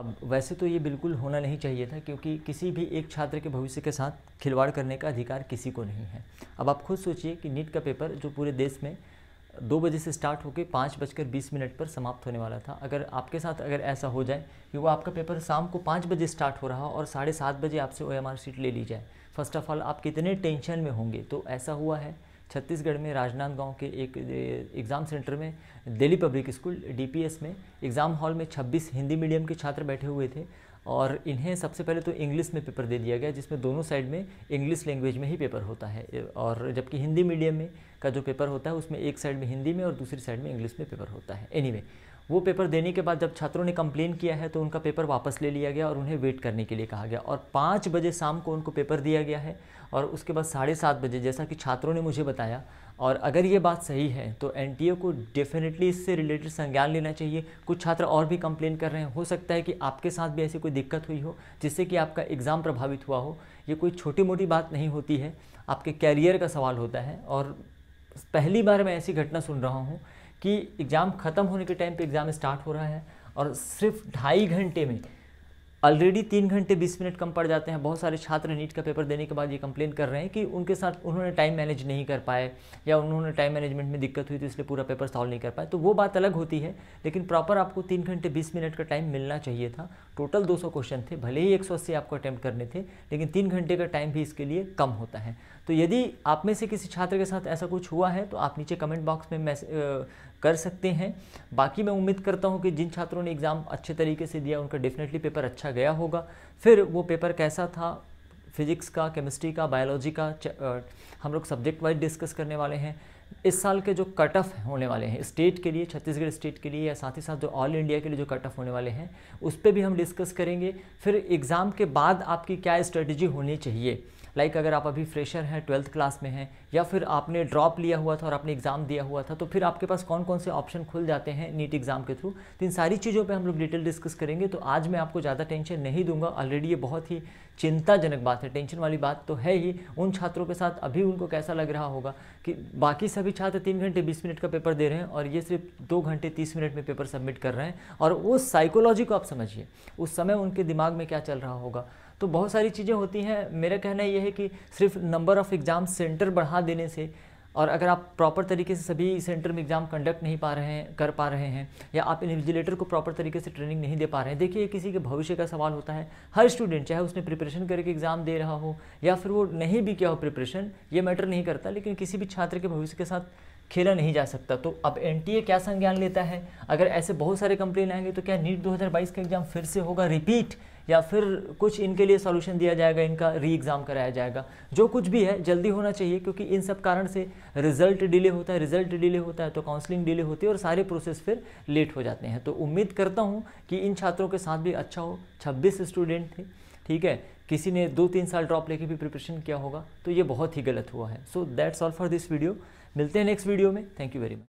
अब वैसे तो ये बिल्कुल होना नहीं चाहिए था क्योंकि किसी भी एक छात्र के भविष्य के साथ खिलवाड़ करने का अधिकार किसी को नहीं है अब आप खुद सोचिए कि नीट का पेपर जो पूरे देश में दो बजे से स्टार्ट होकर पाँच बजकर बीस मिनट पर समाप्त होने वाला था अगर आपके साथ अगर ऐसा हो जाए कि वो आपका पेपर शाम को पाँच बजे स्टार्ट हो रहा और साढ़े सात बजे आपसे ओ एम आर सीट ले ली जाए फर्स्ट ऑफ ऑल आप कितने टेंशन में होंगे तो ऐसा हुआ है छत्तीसगढ़ में राजनांदगांव के एक एग्ज़ाम सेंटर में दिल्ली पब्लिक स्कूल डीपीएस में एग्ज़ाम हॉल में 26 हिंदी मीडियम के छात्र बैठे हुए थे और इन्हें सबसे पहले तो इंग्लिश में पेपर दे दिया गया जिसमें दोनों साइड में इंग्लिश लैंग्वेज में ही पेपर होता है और जबकि हिंदी मीडियम में का जो पेपर होता है उसमें एक साइड में हिंदी में और दूसरी साइड में इंग्लिश में पेपर होता है एनी anyway, वो पेपर देने के बाद जब छात्रों ने कंप्लेन किया है तो उनका पेपर वापस ले लिया गया और उन्हें वेट करने के लिए कहा गया और पाँच बजे शाम को उनको पेपर दिया गया है और उसके बाद साढ़े सात बजे जैसा कि छात्रों ने मुझे बताया और अगर ये बात सही है तो एन को डेफिनेटली इससे रिलेटेड संज्ञान लेना चाहिए कुछ छात्र और भी कंप्लेन कर रहे हैं हो सकता है कि आपके साथ भी ऐसी कोई दिक्कत हुई हो जिससे कि आपका एग्ज़ाम प्रभावित हुआ हो ये कोई छोटी मोटी बात नहीं होती है आपके कैरियर का सवाल होता है और पहली बार मैं ऐसी घटना सुन रहा हूँ कि एग्ज़ाम ख़त्म होने के टाइम पे एग्ज़ाम स्टार्ट हो रहा है और सिर्फ ढाई घंटे में ऑलरेडी तीन घंटे बीस मिनट कम पड़ जाते हैं बहुत सारे छात्र नीट का पेपर देने के बाद ये कंप्लेन कर रहे हैं कि उनके साथ उन्होंने टाइम मैनेज नहीं कर पाए या उन्होंने टाइम मैनेजमेंट में दिक्कत हुई तो इसलिए पूरा पेपर सॉल्व नहीं कर पाए तो वो बात अलग होती है लेकिन प्रॉपर आपको तीन घंटे बीस मिनट का टाइम मिलना चाहिए था टोटल दो क्वेश्चन थे भले ही एक आपको अटैम्प्ट करने थे लेकिन तीन घंटे का टाइम भी इसके लिए कम होता है तो यदि आप में से किसी छात्र के साथ ऐसा कुछ हुआ है तो आप नीचे कमेंट बॉक्स में कर सकते हैं बाकी मैं उम्मीद करता हूँ कि जिन छात्रों ने एग्ज़ाम अच्छे तरीके से दिया उनका डेफिनेटली पेपर अच्छा गया होगा फिर वो पेपर कैसा था फिजिक्स का केमिस्ट्री का बायोलॉजी का हम लोग सब्जेक्ट वाइज डिस्कस करने वाले हैं इस साल के जो कट ऑफ होने वाले हैं स्टेट के लिए छत्तीसगढ़ स्टेट के लिए या साथ ही साथ जो ऑल इंडिया के लिए जो कट ऑफ होने वाले हैं उस पर भी हम डिस्कस करेंगे फिर एग्ज़ाम के बाद आपकी क्या स्ट्रेटजी होनी चाहिए लाइक अगर आप अभी फ्रेशर हैं ट्वेल्थ क्लास में हैं या फिर आपने ड्रॉप लिया हुआ था और आपने एग्ज़ाम दिया हुआ था तो फिर आपके पास कौन कौन से ऑप्शन खुल जाते हैं नीट एग्ज़ाम के थ्रू तो इन सारी चीज़ों पर हम लोग डिटेल डिस्कस करेंगे तो आज मैं आपको ज़्यादा टेंशन नहीं दूंगा ऑलरेडी ये बहुत ही चिंताजनक बात है टेंशन वाली बात तो है ही उन छात्रों के साथ अभी उनको कैसा लग रहा होगा कि बाकी सभी छात्र तीन घंटे बीस मिनट का पेपर दे रहे हैं और ये सिर्फ दो घंटे तीस मिनट में पेपर सबमिट कर रहे हैं और उस साइकोलॉजी को आप समझिए उस समय उनके दिमाग में क्या चल रहा होगा तो बहुत सारी चीज़ें होती हैं मेरा कहना यह है कि सिर्फ नंबर ऑफ़ एग्ज़ाम सेंटर बढ़ा देने से और अगर आप प्रॉपर तरीके से सभी सेंटर में एग्ज़ाम कंडक्ट नहीं पा रहे हैं कर पा रहे हैं या आप इन्विजिलेटर को प्रॉपर तरीके से ट्रेनिंग नहीं दे पा रहे हैं देखिए किसी के भविष्य का सवाल होता है हर स्टूडेंट चाहे उसने प्रिपरेशन करके एग्ज़ाम दे रहा हो या फिर वो नहीं भी किया हो प्रिपरेशन ये मैटर नहीं करता लेकिन किसी भी छात्र के भविष्य के साथ खेला नहीं जा सकता तो अब एन क्या संज्ञान लेता है अगर ऐसे बहुत सारे कंप्लेन आएंगे तो क्या नीट 2022 का एग्ज़ाम फिर से होगा रिपीट या फिर कुछ इनके लिए सोल्यूशन दिया जाएगा इनका री एग्ज़ाम कराया जाएगा जो कुछ भी है जल्दी होना चाहिए क्योंकि इन सब कारण से रिजल्ट डिले होता है रिजल्ट डिले होता है तो काउंसलिंग डिले होती है और सारे प्रोसेस फिर लेट हो जाते हैं तो उम्मीद करता हूँ कि इन छात्रों के साथ भी अच्छा हो छब्बीस स्टूडेंट थे ठीक है किसी ने दो तीन साल ड्रॉप लेके भी प्रिपरेशन किया होगा तो ये बहुत ही गलत हुआ है so that's all for this video मिलते हैं नेक्स्ट वीडियो में थैंक यू वेरी मच